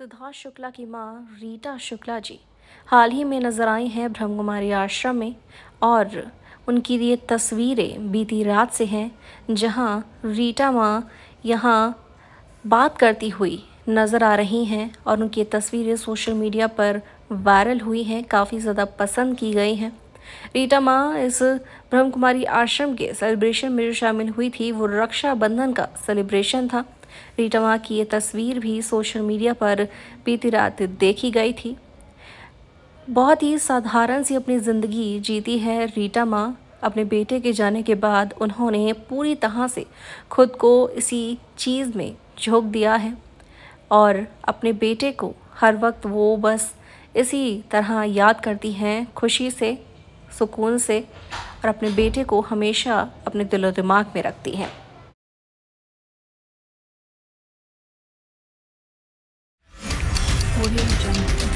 सिद्धार्थ शुक्ला की मां रीटा शुक्ला जी हाल ही में नजर आई हैं ब्रह्मकुमारी आश्रम में और उनकी ये तस्वीरें बीती रात से हैं जहां रीटा मां यहां बात करती हुई नज़र आ रही हैं और उनकी तस्वीरें सोशल मीडिया पर वायरल हुई हैं काफ़ी ज़्यादा पसंद की गई हैं रीटा माँ इस ब्रह्म कुमारी आश्रम के सेलिब्रेशन में जो शामिल हुई थी वो रक्षाबंधन का सेलिब्रेशन था रीटा माँ की ये तस्वीर भी सोशल मीडिया पर बीती रात देखी गई थी बहुत ही साधारण सी अपनी ज़िंदगी जीती है रीटा माँ अपने बेटे के जाने के बाद उन्होंने पूरी तरह से खुद को इसी चीज़ में झोंक दिया है और अपने बेटे को हर वक्त वो बस इसी तरह याद करती हैं खुशी से सुकून से और अपने बेटे को हमेशा अपने दिलो दिमाग में रखती हैं